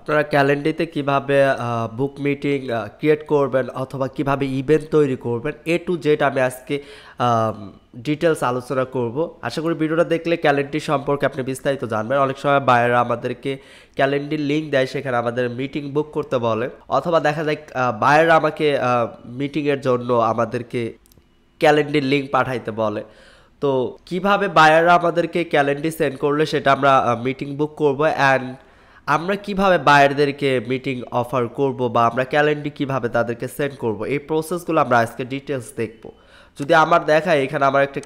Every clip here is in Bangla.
আপনারা ক্যালেন্ডারিতে কিভাবে বুক মিটিং ক্রিয়েট করবেন অথবা কিভাবে ইভেন্ট তৈরি করবেন এ টু জেড আমি আজকে ডিটেলস আলোচনা করব আশা করি ভিডিওটা দেখলে ক্যালেন্ডারি সম্পর্কে আপনি বিস্তারিত জানবেন অনেক সময় বাইরেরা আমাদেরকে ক্যালেন্ডারি লিঙ্ক দেয় সেখানে আমাদের মিটিং বুক করতে বলে অথবা দেখা যায় বাইরেরা আমাকে মিটিংয়ের জন্য আমাদেরকে ক্যালেন্ডারি লিঙ্ক পাঠাইতে বলে তো কিভাবে বায়াররা আমাদেরকে ক্যালেন্ডারি সেন্ড করলে সেটা আমরা মিটিং বুক করবো অ্যান্ড আমরা কিভাবে বায়ারদেরকে মিটিং অফার করব বা আমরা ক্যালেন্ডি কিভাবে তাদেরকে সেন্ড করব এই প্রসেসগুলো আমরা আজকে ডিটেলস দেখব যদি আমার দেখায় এখানে আমার একটা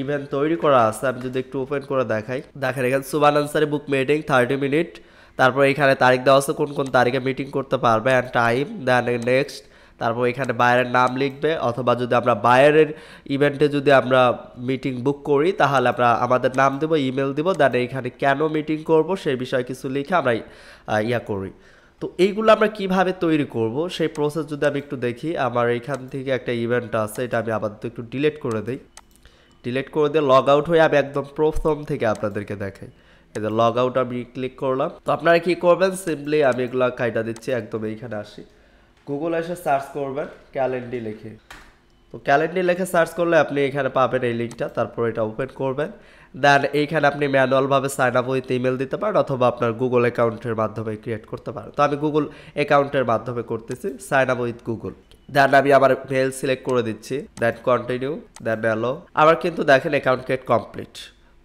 ইভেন্ট তৈরি করা আছে আমি যদি একটু ওপেন করে দেখাই দেখেন এখানে Subhan Ansari book meeting thirty minute তারপর এখানে তারিখ দেওয়া আছে কোন কোন তারিখে মিটিং করতে পারবে অ্যান্ড টাইম দেন নেক্সট তারপর এখানে বায়ারের নাম লিখবে অথবা যদি আমরা বায়ারের ইভেন্টে যদি আমরা মিটিং বুক করি তাহলে আমরা আমাদের নাম দেব ইমেল দেব দেন এখানে কেন মিটিং করব সেই বিষয়ে কিছু লিখে আমরা ইয়া করি তো এইগুলো আমরা কিভাবে তৈরি করব সেই প্রসেস যদি আমি একটু দেখি আমার এইখান থেকে একটা ইভেন্ট আছে এটা আমি আপাতত একটু ডিলেট করে দিই ডিলেট করে দিয়ে লগ আউট হয়ে আমি একদম প্রথম থেকে আপনাদেরকে দেখাই এদের লগ আউট আমি ক্লিক করলাম তো আপনারা কী করবেন সিম্পলি আমি এগুলো কাইটা দিচ্ছি একদম এইখানে আসি গুগল এসে সার্চ করবেন ক্যালেন্ডি লিখে তো ক্যালেন্ডি লিখে সার্চ করলে আপনি এখানে পাবেন এই লিঙ্কটা তারপর এটা ওপেন করবেন দেন এইখানে আপনি ম্যানুয়ালভাবে সাইন আপ উইথ ইমেল দিতে পারেন অথবা আপনার গুগল অ্যাকাউন্টের মাধ্যমে ক্রিয়েট করতে পারেন তো আমি গুগল অ্যাকাউন্টের মাধ্যমে করতেছি sign up with Google then আমি আবার মেল সিলেক্ট করে দিচ্ছি দেন কন্টিনিউ দেন অ্যালো আবার কিন্তু দেখেন অ্যাকাউন্ট ক্রিয়েট কমপ্লিট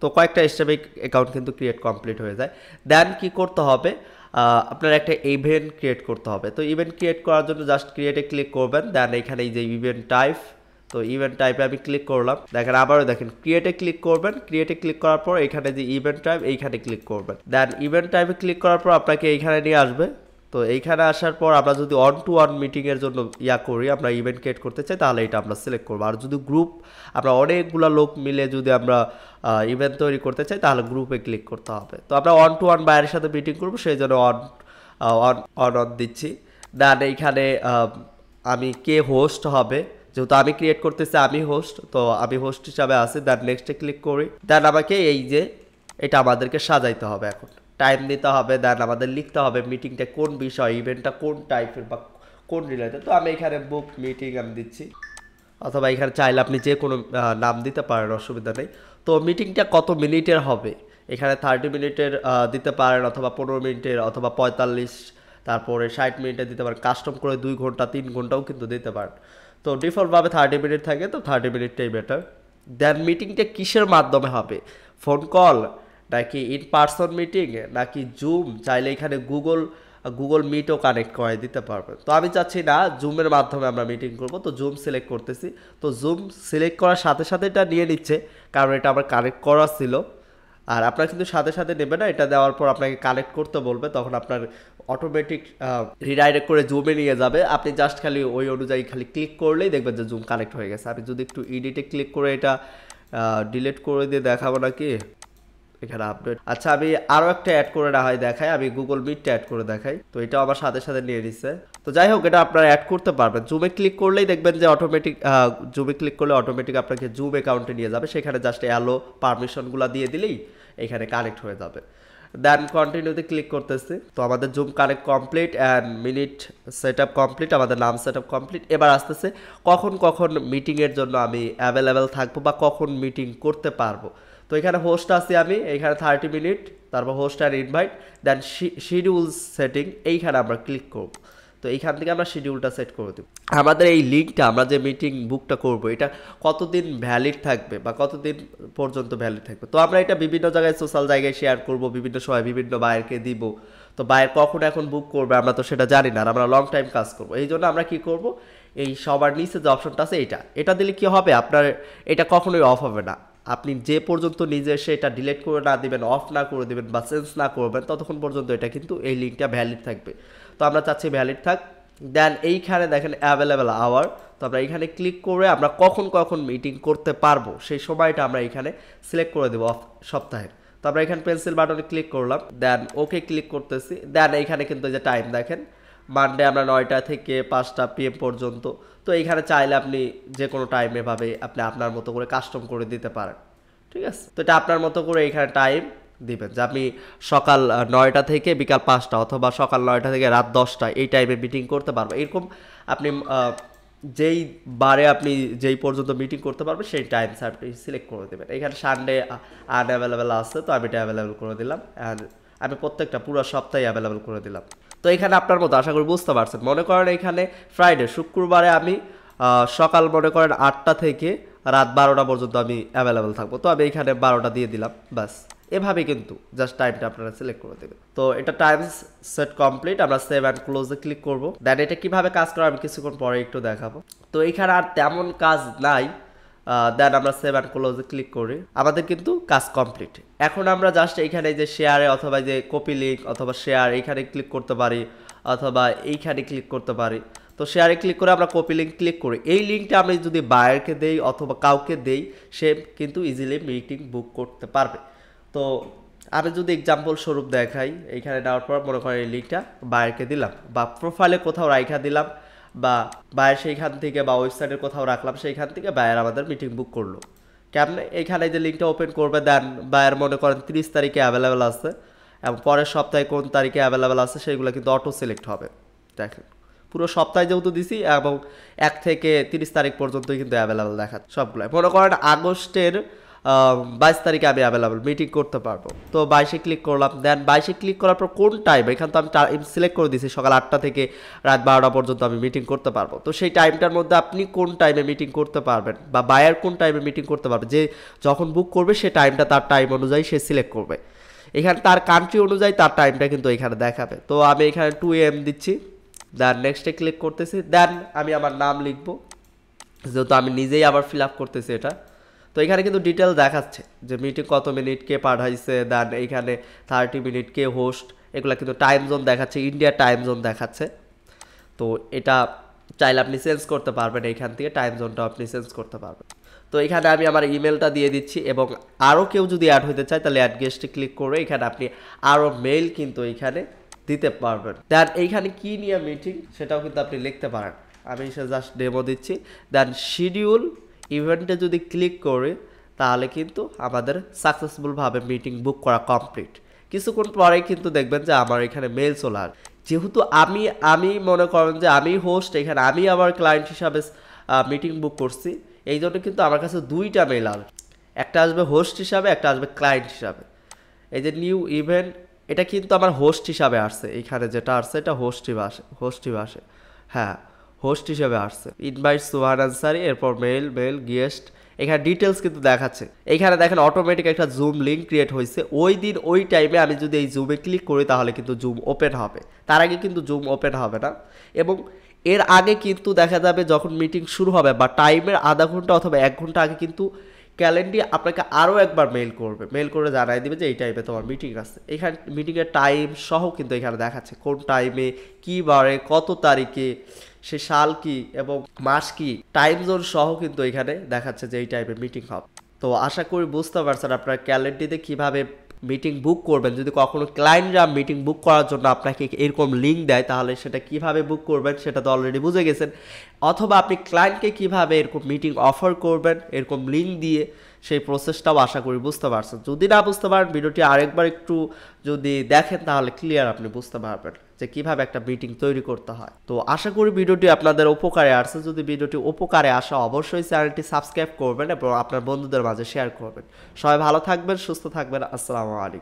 তো কয়েকটা স্টেপে অ্যাকাউন্ট কিন্তু ক্রিয়েট কমপ্লিট হয়ে যায় দেন কি করতে হবে আপনার একটা ইভেন্ট ক্রিয়েট করতে হবে তো ইভেন্ট ক্রিয়েট করার জন্য জাস্ট ক্রিয়েটে ক্লিক করবেন দেন এখানে যে ইভেন্ট টাইপ তো ইভেন্ট টাইপে আমি ক্লিক করলাম দেখেন আবারও দেখেন ক্রিয়েটে ক্লিক করবেন ক্রিয়েটে ক্লিক করার পর এখানে যে ইভেন্ট টাইপ এইখানে ক্লিক করবেন দেন ইভেন্ট টাইপে ক্লিক করার পর আপনাকে এইখানে নিয়ে আসবে তো এইখানে আসার পর আমরা যদি ওয়ান টু ওয়ান মিটিংয়ের জন্য ইয়া করি আমরা ইভেন্ট ক্রিয়েট করতে চাই তাহলে এটা আমরা সিলেক্ট করবো আর যদি গ্রুপ আমরা অনেকগুলো লোক মিলে যদি আমরা ইভেন্ট তৈরি করতে চাই তাহলে গ্রুপে ক্লিক করতে হবে তো আমরা ওয়ান টু ওয়ান বাইরের সাথে মিটিং করবো সেই জন্য অন অন অন অন দিচ্ছি দেন এইখানে আমি কে হোস্ট হবে যেহেতু আমি ক্রিয়েট করতেছি আমি হোস্ট তো আমি হোস্ট হিসাবে আছি দেন নেক্সটে ক্লিক করি দেন আমাকে এই যে এটা আমাদেরকে সাজাইতে হবে এখন টাইম দিতে হবে দেন আমাদের লিখতে হবে মিটিংটা কোন বিষয় ইভেন্টটা কোন টাইপের বা কোন রিলেটেড তো আমি এখানে বুক মিটিং আমি দিচ্ছি অথবা এখানে চাইলে আপনি যে কোনো নাম দিতে পারেন অসুবিধা নেই তো মিটিংটা কত মিনিটের হবে এখানে থার্টি মিনিটের দিতে পারেন অথবা পনেরো মিনিটের অথবা পঁয়তাল্লিশ তারপরে ষাট মিনিটে দিতে পারেন কাস্টম করে দুই ঘন্টা তিন ঘন্টাও কিন্তু দিতে পারেন তো ডিফল্টভাবে থার্টি মিনিট থাকে তো থার্টি মিনিটটাই বেটার দেন মিটিংটা কিসের মাধ্যমে হবে ফোন কল নাকি ইন পার্সন মিটিং নাকি জুম চাইলে এখানে গুগল গুগল মিটও কানেক্ট করে দিতে পারবেন তো আমি চাচ্ছি না জুমের মাধ্যমে আমরা মিটিং করব তো জুম সিলেক্ট করতেছি তো জুম সিলেক্ট করার সাথে সাথে এটা নিয়ে নিচ্ছে কারণ এটা আমার কানেক্ট করা ছিল আর আপনার কিন্তু সাথে সাথে নেবে না এটা দেওয়ার পর আপনাকে কানেক্ট করতে বলবে তখন আপনার অটোমেটিক রিডাইরেক্ট করে জুমে নিয়ে যাবে আপনি জাস্ট খালি ওই অনুযায়ী খালি ক্লিক করলেই দেখবেন যে জুম কানেক্ট হয়ে গেছে আপনি যদি একটু ইডিটে ক্লিক করে এটা ডিলিট করে দিয়ে দেখাবো নাকি এখানে আপডেট আচ্ছা আমি আরও একটা অ্যাড করে না হয় দেখাই আমি গুগল মিটটা অ্যাড করে দেখাই তো এটা আমার সাথে সাথে নিয়ে নিচ্ছে তো যাই হোক এটা আপনারা অ্যাড করতে পারবেন জুমে ক্লিক করলেই দেখবেন যে অটোমেটিক জুমে ক্লিক করলে অটোমেটিক আপনাকে জুম অ্যাকাউন্টে নিয়ে যাবে সেখানে জাস্ট অ্যালো পারমিশনগুলো দিয়ে দিলেই এখানে কানেক্ট হয়ে যাবে দেন কন্টিনিউতে ক্লিক করতেছি তো আমাদের Zoom connect complete and minute set up complete আমাদের নাম সেট আপ কমপ্লিট এবার আসতেছে কখন কখন মিটিংয়ের জন্য আমি অ্যাভেলেবেল থাকবো বা কখন মিটিং করতে পারবো তো এখানে হোস্ট আছি আমি এখানে থার্টি মিনিট তারপর host and invite then schedule setting এইখানে আমরা ক্লিক করবো তো এইখান থেকে আমরা শিডিউলটা সেট করে দেবো আমাদের এই লিঙ্কটা আমরা যে মিটিং বুকটা করব এটা কতদিন ভ্যালিড থাকবে বা কতদিন পর্যন্ত ভ্যালিড থাকবে তো আমরা এটা বিভিন্ন জায়গায় সোশ্যাল জায়গায় শেয়ার করব বিভিন্ন সময় বিভিন্ন বায়ারকে দিব তো বায়ার কখন এখন বুক করবে আমরা তো সেটা জানি না আর আমরা লং টাইম কাজ করব এই জন্য আমরা কি করব এই সবার নিচে যে অপশনটা আছে এটা এটা দিলে কি হবে আপনার এটা কখনোই অফ হবে না আপনি যে পর্যন্ত নিজে এসে এটা ডিলেট করে না দেবেন অফ না করে দেবেন বা চেঞ্জ না করবেন ততক্ষণ পর্যন্ত এটা কিন্তু এই লিঙ্কটা ভ্যালিড থাকবে তো আমরা চাচ্ছি ভ্যালিড থাক দেন এইখানে দেখেন অ্যাভেলেবেল আওয়ার তো আমরা এখানে ক্লিক করে আমরা কখন কখন মিটিং করতে পারবো সেই সময়টা আমরা এখানে সিলেক্ট করে দেবো অফ সপ্তাহের তো আমরা এখানে পেন্সিল বাটনে ক্লিক করলাম দেন ওকে ক্লিক করতেছি দেন এইখানে কিন্তু যে টাইম দেখেন মানডে আমরা নয়টা থেকে পাঁচটা পিএম পর্যন্ত তো এইখানে চাইলে আপনি যে কোনো টাইমে ভাবে আপনি আপনার মতো করে কাস্টম করে দিতে পারেন ঠিক আছে তো এটা আপনার মতো করে এইখানে টাইম দিবেন যে আপনি সকাল নয়টা থেকে বিকাল পাঁচটা অথবা সকাল নয়টা থেকে রাত দশটা এই টাইমে মিটিং করতে পারবেন এরকম আপনি যেই বারে আপনি যেই পর্যন্ত মিটিং করতে পারবেন সেই টাইম আপনি সিলেক্ট করে দেবেন এখানে সানডে আনঅ্যাভেলেবেল আছে তো আমি এটা অ্যাভেলেবেল করে দিলাম অ্যান্ড আমি প্রত্যেকটা পুরো সপ্তাহে অ্যাভেলেবেল করে দিলাম তো এখানে আপনার মতো আশা করি বুঝতে পারছেন মনে করেন এখানে ফ্রাইডে শুক্রবারে আমি সকাল মনে করেন আটটা থেকে রাত বারোটা পর্যন্ত আমি অ্যাভেলেবেল থাকবো তো আমি এখানে বারোটা দিয়ে দিলাম ব্যাস এভাবে কিন্তু জাস্ট টাইমটা আপনারা সিলেক্ট করে দেবেন তো এটা টাইম সেট কমপ্লিট আমরা সেভ অ্যান্ড ক্লোজে ক্লিক করবো দেন এটা কিভাবে কাজ করা আমি কিছুক্ষণ পরে একটু দেখাবো তো এখানে আর তেমন কাজ নাই দেন আমরা সেভ অ্যান্ড ক্লোজে ক্লিক করি আমাদের কিন্তু কাজ কমপ্লিট এখন আমরা জাস্ট এইখানে যে শেয়ারে অথবা যে কপি লিঙ্ক অথবা শেয়ার এইখানে ক্লিক করতে পারি অথবা এইখানে ক্লিক করতে পারি তো শেয়ারে ক্লিক করে আমরা কপি লিঙ্ক ক্লিক করি এই লিঙ্কটা আমি যদি বায়ারকে দেই অথবা কাউকে দেই সে কিন্তু ইজিলি মিটিং বুক করতে পারবে তো আমি যদি এক্সাম্পল স্বরূপ দেখাই এইখানে নেওয়ার পর মনে করেন এই লিঙ্কটা বায়ারকে দিলাম বা প্রোফাইলে কোথাও রাইখা দিলাম বা বায়ের সেইখান থেকে বা ওয়েবসাইটের কোথাও রাখলাম সেইখান থেকে বায়ের আমাদের মিটিং বুক করলো কেমনে এইখানে যে লিঙ্কটা ওপেন করবে দেন বায়ের মনে করেন তিরিশ তারিখে অ্যাভেলেবেল আছে এবং পরের সপ্তাহে কোন তারিখে অ্যাভেলেবেল আছে সেগুলো কিন্তু অটো সিলেক্ট হবে দেখেন পুরো সপ্তাহে যেহেতু দিছি এবং এক থেকে তিরিশ তারিখ পর্যন্ত কিন্তু অ্যাভেলেবেল দেখা সবগুলো মনে করেন আগস্টের বাইশ তারিখে আমি অ্যাভেলেবল মিটিং করতে পারবো তো বাইশে ক্লিক করলাম দেন বাইশে ক্লিক করার পর কোন টাইম এখান তো আমি টাইম সিলেক্ট করে দিয়েছি সকাল আটটা থেকে রাত বারোটা পর্যন্ত আমি মিটিং করতে পারবো তো সেই টাইমটার মধ্যে আপনি কোন টাইমে মিটিং করতে পারবেন বা বায়ার কোন টাইমে মিটিং করতে পারবে যে যখন বুক করবে সে টাইমটা তার টাইম অনুযায়ী সে সিলেক্ট করবে এখানে তার কান্ট্রি অনুযায়ী তার টাইমটা কিন্তু এখানে দেখাবে তো আমি এখানে টু এম দিচ্ছি দেন নেক্সটে ক্লিক করতেছি দেন আমি আমার নাম লিখবো যেহেতু আমি নিজেই আবার ফিল আপ করতেছি এটা তো এখানে কিন্তু ডিটেল দেখাচ্ছে যে মিটিং কত মিনিট কে পাঠাইছে দেন এইখানে থার্টি মিনিট কে হোস্ট এগুলো কিন্তু টাইম জোন দেখাচ্ছে ইন্ডিয়া টাইম জোন দেখাচ্ছে তো এটা চাইলে আপনি চেঞ্জ করতে পারবেন এইখান থেকে টাইম জোনটাও আপনি চেঞ্জ করতে পারবেন তো এখানে আমি আমার ইমেলটা দিয়ে দিচ্ছি এবং আরও কেউ যদি অ্যাড হতে চায় তাহলে অ্যাড গেস্টে ক্লিক করে এখানে আপনি আরও মেইল কিন্তু এখানে দিতে পারবেন দেন এইখানে কী নিয়ে মিটিং সেটাও কিন্তু আপনি লিখতে পারেন আমি সে জাস্ট ডেমো দিচ্ছি দেন শিডিউল ইভেন্টে যদি ক্লিক করি তাহলে কিন্তু আমাদের সাকসেসফুলভাবে মিটিং বুক করা কমপ্লিট কিছুক্ষণ পরে কিন্তু দেখবেন যে আমার এখানে মেল চলে যেহেতু আমি আমি মনে করেন যে আমি হোস্ট এখানে আমি আমার ক্লায়েন্ট হিসাবে মিটিং বুক করছি এই জন্য কিন্তু আমার কাছে দুইটা মেল আসবে একটা আসবে হোস্ট হিসাবে একটা আসবে ক্লায়েন্ট হিসাবে এই যে নিউ ইভেন্ট এটা কিন্তু আমার হোস্ট হিসাবে আসছে এখানে যেটা আসছে এটা হোস্ট বাসে আসে হোস্ট আসে হ্যাঁ হোস্ট হিসেবে আসছে ইনভাইট সুহান আনসারি এরপর মেল মেল গেস্ট এখানে ডিটেলস কিন্তু দেখাচ্ছে এখানে দেখেন অটোমেটিক একটা জুম লিঙ্ক ক্রিয়েট হয়েছে ওই দিন ওই টাইমে আমি যদি এই জুমে ক্লিক করি তাহলে কিন্তু জুম ওপেন হবে তার আগে কিন্তু জুম ওপেন হবে না এবং এর আগে কিন্তু দেখা যাবে যখন মিটিং শুরু হবে বা টাইমের আধা ঘন্টা অথবা এক ঘন্টা আগে কিন্তু ক্যালেন্ডি আপনাকে আরও একবার মেল করবে মেল করে জানাই দেবে যে এই টাইমে তোমার মিটিং আছে এখানে মিটিংয়ের টাইম সহ কিন্তু এখানে দেখাচ্ছে কোন টাইমে কী বারে কত তারিখে সে সাল কি এবং মাস কি টাইম জোন সহ কিন্তু এখানে দেখাচ্ছে যে এই টাইপের মিটিং হবে তো আশা করি বুঝতে পারছেন আপনার ক্যালেন্ডারিতে কিভাবে মিটিং বুক করবেন যদি কখনো ক্লায়েন্টরা মিটিং বুক করার জন্য আপনাকে এরকম লিঙ্ক দেয় তাহলে সেটা কিভাবে বুক করবেন সেটা তো অলরেডি বুঝে গেছেন অথবা আপনি ক্লায়েন্টকে কিভাবে এরকম মিটিং অফার করবেন এরকম লিঙ্ক দিয়ে সেই প্রসেসটাও আশা করি বুঝতে পারছেন যদি না বুঝতে পারেন ভিডিওটি আরেকবার একটু যদি দেখেন তাহলে ক্লিয়ার আপনি বুঝতে পারবেন যে কিভাবে একটা মিটিং তৈরি করতে হয় তো আশা করি ভিডিওটি আপনাদের উপকারে আসছে যদি ভিডিওটি উপকারে আসা অবশ্যই চ্যানেলটি সাবস্ক্রাইব করবেন এবং আপনার বন্ধুদের মাঝে শেয়ার করবেন সবাই ভালো থাকবেন সুস্থ থাকবেন আসসালামু আলাইকুম